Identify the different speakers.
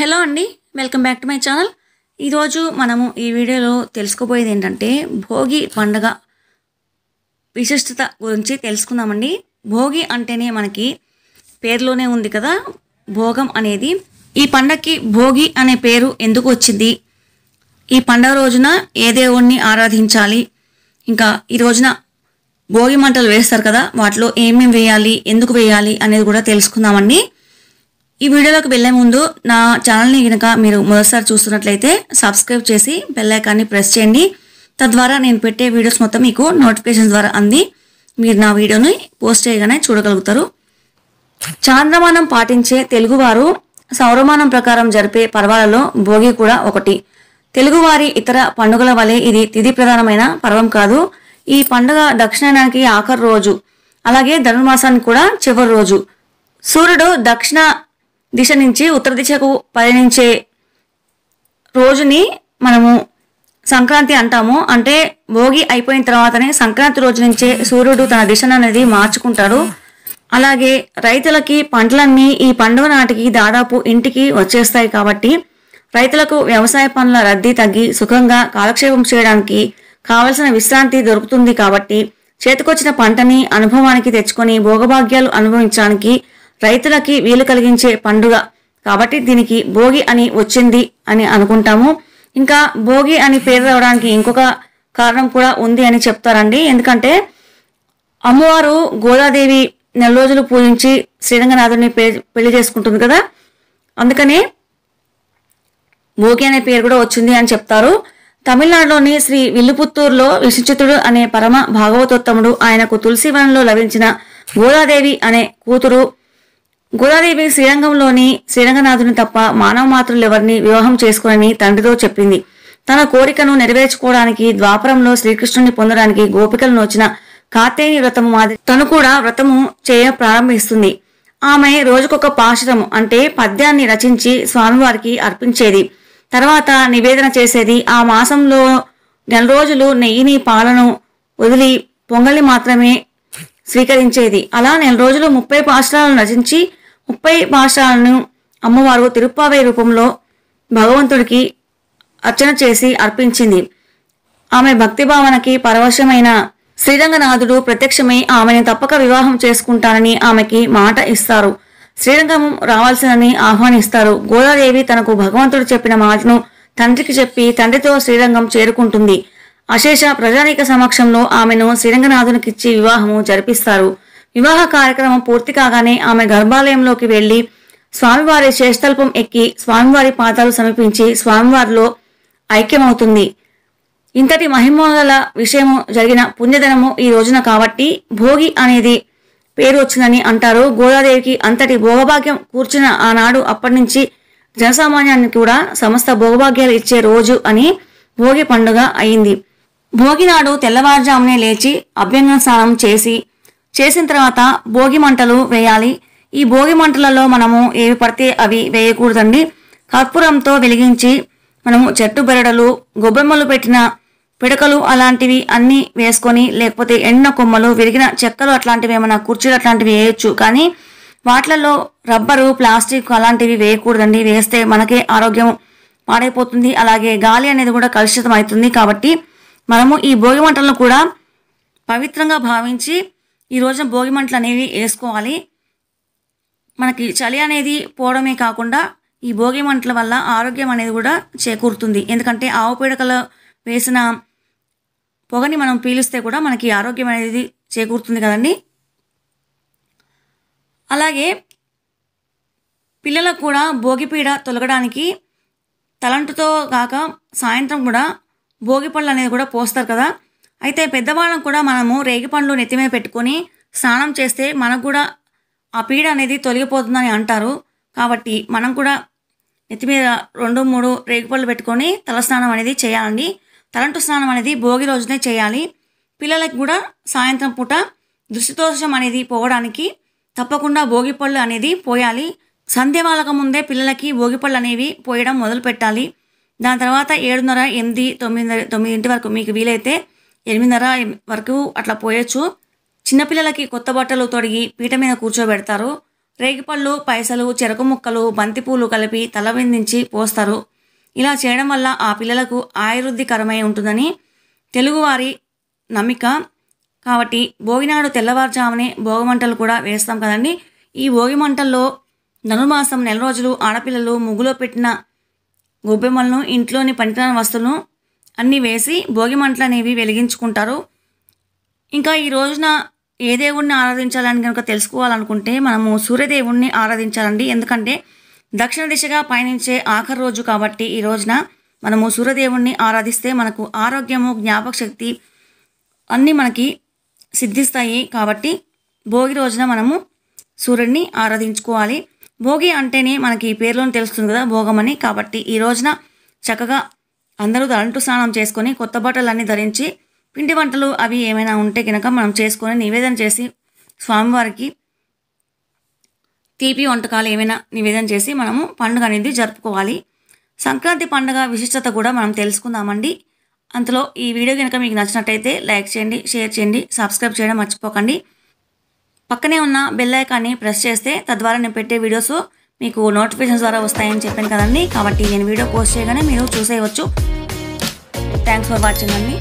Speaker 1: hello అండి welcome back to my channel ఈరోజు మనము ఈ వీడియోలో తెలుసుకోబోయేది ఏంటంటే భోగి పండగ విశిష్టత గురించి తెలుసుకుందామండి భోగి అంటేనే మనకి పేరులోనే ఉంది కదా భోగం అనేది ఈ పండగకి భోగి అనే పేరు ఎందుకు వచ్చింది ఈ పండగ రోజున ఏ దేవుణ్ణి ఆరాధించాలి ఇంకా ఈ రోజున భోగి మంటలు వేస్తారు కదా వాటిలో ఏమేమి వేయాలి ఎందుకు వేయాలి అనేది కూడా తెలుసుకుందామండి ఈ వీడియోలోకి వెళ్ళే ముందు నా ఛానల్ని కనుక మీరు మొదటిసారి చూస్తున్నట్లయితే సబ్స్క్రైబ్ చేసి బెల్లైకాన్ని ప్రెస్ చేయండి తద్వారా నేను పెట్టే వీడియోస్ మొత్తం మీకు నోటిఫికేషన్ ద్వారా అంది మీరు నా వీడియోని పోస్ట్ చేయగానే చూడగలుగుతారు చాంద్రమానం పాటించే తెలుగువారు సౌరమానం ప్రకారం జరిపే పర్వాలలో భోగి కూడా ఒకటి తెలుగువారి ఇతర పండుగల వలె ఇది తిథి ప్రధానమైన పర్వం కాదు ఈ పండుగ దక్షిణానికి ఆఖరు రోజు అలాగే ధనుర్మాసానికి కూడా చివరి రోజు సూర్యుడు దక్షిణ దిశ నుంచి ఉత్తర దిశకు పయనించే రోజుని మనము సంక్రాంతి అంటాము అంటే భోగి అయిపోయిన తర్వాతనే సంక్రాంతి రోజు నుంచే సూర్యుడు తన దిశను అనేది మార్చుకుంటాడు అలాగే రైతులకి పంటలన్నీ ఈ పండుగ నాటికి దాదాపు ఇంటికి వచ్చేస్తాయి కాబట్టి రైతులకు వ్యవసాయ పనుల రద్దీ తగ్గి సుఖంగా కాలక్షేపం చేయడానికి కావలసిన విశ్రాంతి దొరుకుతుంది కాబట్టి చేతికొచ్చిన పంటని అనుభవానికి తెచ్చుకొని భోగభాగ్యాలు అనుభవించడానికి రైతులకి వీలు కలిగించే పండుగ కాబట్టి దీనికి భోగి అని వచ్చింది అని అనుకుంటాము ఇంకా భోగి అని పేరు రావడానికి ఇంకొక కారణం కూడా ఉంది అని చెప్తారండి ఎందుకంటే అమ్మవారు గోదాదేవి నెల రోజులు పూజించి శ్రీరంగనాథుడిని పెళ్లి చేసుకుంటుంది కదా అందుకనే భోగి అనే పేరు కూడా వచ్చింది అని చెప్తారు తమిళనాడులోని శ్రీ విల్లుపుత్తూరులో విశిచితుడు అనే పరమ భాగవతోత్తముడు ఆయనకు తులసివనంలో లభించిన గోదాదేవి అనే కూతురు గోదాదేవి శ్రీరంగంలోని శ్రీరంగనాథుని తప్ప మానవ మాతృలెవరిని వివాహం చేసుకునని తండ్రితో చెప్పింది తన కోరికను నెరవేర్చుకోవడానికి ద్వాపరంలో శ్రీకృష్ణుని పొందడానికి గోపికలు నోచిన కాతేని వ్రతము మాది తను కూడా వ్రతము చేయ ప్రారంభిస్తుంది ఆమె రోజుకొక పాశురము అంటే పద్యాన్ని రచించి స్వామివారికి అర్పించేది తర్వాత నివేదన చేసేది ఆ మాసంలో నెల రోజులు నెయ్యిని పాలను వదిలి పొంగలి మాత్రమే స్వీకరించేది అలా నెల రోజులు ముప్పై పాశురాలను రచించి ముప్పై భాషలను అమ్మవారు తిరుప్పావై రూపంలో భగవంతుడికి అర్చన చేసి అర్పించింది ఆమె భక్తి భావనకి పరవశమైన శ్రీరంగనాథుడు ప్రత్యక్షమై ఆమెను తప్పక వివాహం చేసుకుంటానని ఆమెకి మాట ఇస్తారు శ్రీరంగం రావాల్సినని ఆహ్వానిస్తారు గోదాదేవి తనకు భగవంతుడు చెప్పిన మాటను తండ్రికి చెప్పి తండ్రితో శ్రీరంగం చేరుకుంటుంది అశేష ప్రజానీక సమక్షంలో ఆమెను శ్రీరంగనాథునికిచ్చి వివాహము జరిపిస్తారు వివాహ కార్యక్రమం పూర్తి కాగానే ఆమె గర్భాలయంలోకి వెళ్లి స్వామివారి శ్రేష్టల్పం ఎక్కి స్వామివారి పాదాలు సమీపించి స్వామివారిలో ఐక్యమవుతుంది ఇంతటి మహిమల విషయము జరిగిన పుణ్యదనము ఈ రోజున కాబట్టి భోగి అనేది పేరు వచ్చిందని అంటారు గోదాదేవికి అంతటి భోగభాగ్యం కూర్చున్న ఆనాడు అప్పటి నుంచి జనసామాన్యానికి కూడా సమస్త భోగభాగ్యాలు ఇచ్చే రోజు అని భోగి పండుగ అయింది భోగి నాడు తెల్లవారుజామునే లేచి అభ్యంగ స్నానం చేసి చేసిన తర్వాత భోగి మంటలు వేయాలి ఈ భోగి మంటలలో మనము ఏవి పడితే అవి వేయకూడదండి కర్పూరంతో వెలిగించి మనము చెట్టు బెరడలు గొబ్బెమ్మలు పెట్టిన పిడకలు అలాంటివి అన్నీ వేసుకొని లేకపోతే ఎండిన కొమ్మలు విరిగిన చెక్కలు అట్లాంటివి ఏమైనా కుర్చీలు అట్లాంటివి వేయొచ్చు కానీ వాటిలలో రబ్బరు ప్లాస్టిక్ అలాంటివి వేయకూడదండి వేస్తే మనకే ఆరోగ్యం పాడైపోతుంది అలాగే గాలి అనేది కూడా కలుషితం అవుతుంది కాబట్టి మనము ఈ భోగి మంటలను కూడా పవిత్రంగా భావించి ఈ రోజున భోగి మంటలు అనేవి వేసుకోవాలి మనకి చలి అనేది పోవడమే కాకుండా ఈ భోగి మంటల వల్ల ఆరోగ్యం అనేది కూడా చేకూరుతుంది ఎందుకంటే ఆవు పీడకలు వేసిన పొగని మనం పీలిస్తే కూడా మనకి ఆరోగ్యం అనేది చేకూరుతుంది కదండి అలాగే పిల్లలకు కూడా భోగిపీడ తొలగడానికి తలంటుతో కాక సాయంత్రం కూడా భోగి పళ్ళు అనేది కూడా పోస్తారు కదా అయితే పెద్దవాళ్ళం కూడా మనము రేగి పండ్లు నెత్తిమే పెట్టుకొని స్నానం చేస్తే మనకు కూడా ఆ పీడ అనేది తొలగిపోతుందని అంటారు కాబట్టి మనం కూడా నెత్తి మీద రెండు మూడు పళ్ళు పెట్టుకొని తలస్నానం అనేది చేయాలండి తలంటు స్నానం అనేది భోగి రోజునే చేయాలి పిల్లలకు కూడా సాయంత్రం పూట దృష్టితోషం అనేది పోవడానికి తప్పకుండా భోగి పళ్ళు అనేది పోయాలి సంధ్య ముందే పిల్లలకి భోగి పళ్ళు అనేవి పోయడం మొదలు పెట్టాలి దాని తర్వాత ఏడున్నర ఎనిమిది తొమ్మిది తొమ్మిదింటి వరకు మీకు వీలైతే ఎనిమిదిన్నర వరకు అట్లా పోయొచ్చు చిన్నపిల్లలకి కొత్త బట్టలు తొడిగి పీట మీద కూర్చోబెడతారు రేగిపళ్ళు పైసలు చెరకు ముక్కలు బంతిపూలు కలిపి తలవిందించి పోస్తారు ఇలా చేయడం వల్ల ఆ పిల్లలకు ఆయుర్వృద్ధికరమై ఉంటుందని తెలుగువారి నమ్మిక కాబట్టి భోగినాడు తెల్లవారుజామునే మంటలు కూడా వేస్తాం కదండి ఈ భోగిమంటల్లో ధనుర్మాసం నెల రోజులు ఆడపిల్లలు ముగ్గులో పెట్టిన గొబ్బెమ్మలను ఇంట్లోని పనికిరాని వస్తువులను అన్నీ వేసి భోగి మంటలు అనేవి వెలిగించుకుంటారు ఇంకా ఈ రోజున ఏ దేవుణ్ణి ఆరాధించాలని కనుక తెలుసుకోవాలనుకుంటే మనము సూర్యదేవుణ్ణి ఆరాధించాలండి ఎందుకంటే దక్షిణ దిశగా పయనించే ఆఖరి రోజు కాబట్టి ఈ రోజున మనము సూర్యదేవుణ్ణి ఆరాధిస్తే మనకు ఆరోగ్యము జ్ఞాపక శక్తి అన్నీ మనకి సిద్ధిస్తాయి కాబట్టి భోగి రోజున మనము సూర్యుడిని ఆరాధించుకోవాలి భోగి అంటేనే మనకి పేర్లోని తెలుస్తుంది కదా భోగమని కాబట్టి ఈ రోజున చక్కగా అందరూ తలంటు స్నానం చేసుకొని కొత్త బట్టలన్నీ ధరించి పిండి వంటలు అవి ఏమైనా ఉంటే కనుక మనం చేసుకొని నివేదన చేసి స్వామివారికి తీపి వంటకాలు ఏమైనా నివేదన చేసి మనము పండుగ అనేది జరుపుకోవాలి సంక్రాంతి పండుగ విశిష్టత కూడా మనం తెలుసుకుందామండి అంతలో ఈ వీడియో కనుక మీకు నచ్చినట్టయితే లైక్ చేయండి షేర్ చేయండి సబ్స్క్రైబ్ చేయడం మర్చిపోకండి పక్కనే ఉన్న బెల్ ఐకాన్ని ప్రెస్ చేస్తే తద్వారా నేను పెట్టే వీడియోస్ మీకు నోటిఫికేషన్ ద్వారా వస్తాయని చెప్పాను కదండి కాబట్టి నేను వీడియో పోస్ట్ చేయగానే మీరు చూసేయవచ్చు థ్యాంక్స్ ఫర్ వాచింగ్ అండి